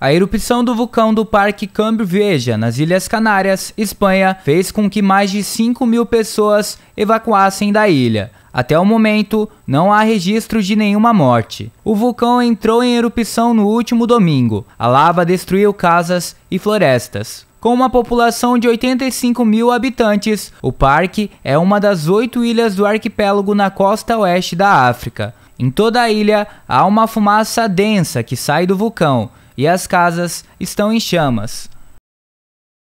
A erupção do vulcão do Parque Cambio Vieja, nas Ilhas Canárias, Espanha, fez com que mais de 5 mil pessoas evacuassem da ilha. Até o momento, não há registro de nenhuma morte. O vulcão entrou em erupção no último domingo. A lava destruiu casas e florestas. Com uma população de 85 mil habitantes, o parque é uma das oito ilhas do arquipélago na costa oeste da África. Em toda a ilha, há uma fumaça densa que sai do vulcão e as casas estão em chamas.